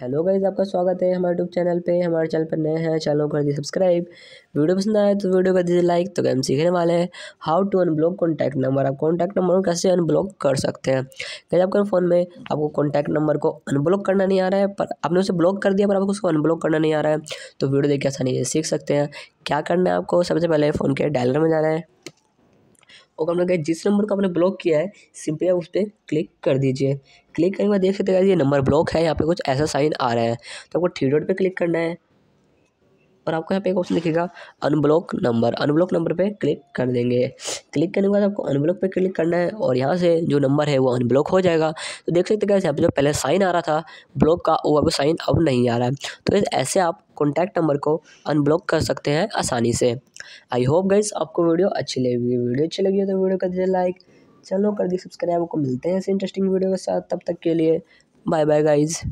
hello guys आपका स्वागत है हमारे यूट्यूब चैनल पे हमारे चैनल पर नए हैं चैनल कर दीजिए सब्सक्राइब वीडियो पसंद आए तो वीडियो कर दीजिए लाइक तो हम सीखने वाले हैं how to unblock contact number आप कॉन्टैक्ट नंबर को कैसे अनब्लॉक कर सकते हैं गाइज आपके फ़ोन में आपको कॉन्टैक्ट नंबर को अनब्लॉक करना नहीं आ रहा है पर आपने उसे ब्लॉक कर दिया पर आपको उसको अनब्लॉक करना नहीं आ रहा है तो वीडियो देख के आसानी से सीख सकते हैं क्या करना है आपको सबसे पहले फ़ोन के डायलर में जाना है और हम लोग जिस नंबर को आपने ब्लॉक किया है सिंपली आप उस पर क्लिक कर दीजिए क्लिक करने के बाद देख सकते हैं ये नंबर ब्लॉक है यहाँ पे कुछ ऐसा साइन आ रहा है तो आपको थ्री डॉट पर क्लिक करना है और आपको यहाँ पे एक ऑप्शन दिखेगा अनब्लॉक नंबर अनब्लॉक नंबर पे क्लिक कर देंगे क्लिक करने के बाद आपको अनब्लॉक पे क्लिक करना है और यहाँ से जो नंबर है वो अनब्लॉक हो जाएगा तो देख सकते हैं यहाँ जो पहले साइन आ रहा था ब्लॉक का वो अब साइन अब नहीं आ रहा है तो ऐसे आप कॉन्टैक्ट नंबर को अनब्लॉक कर सकते हैं आसानी से आई होप गाइज आपको वीडियो अच्छी लगी वीडियो अच्छी लगी तो वीडियो कर दीजिए लाइक चलो कर दी सब्सक्राइब को मिलते हैं ऐसे इंटरेस्टिंग वीडियो के साथ तब तक के लिए बाय बाय गाइज़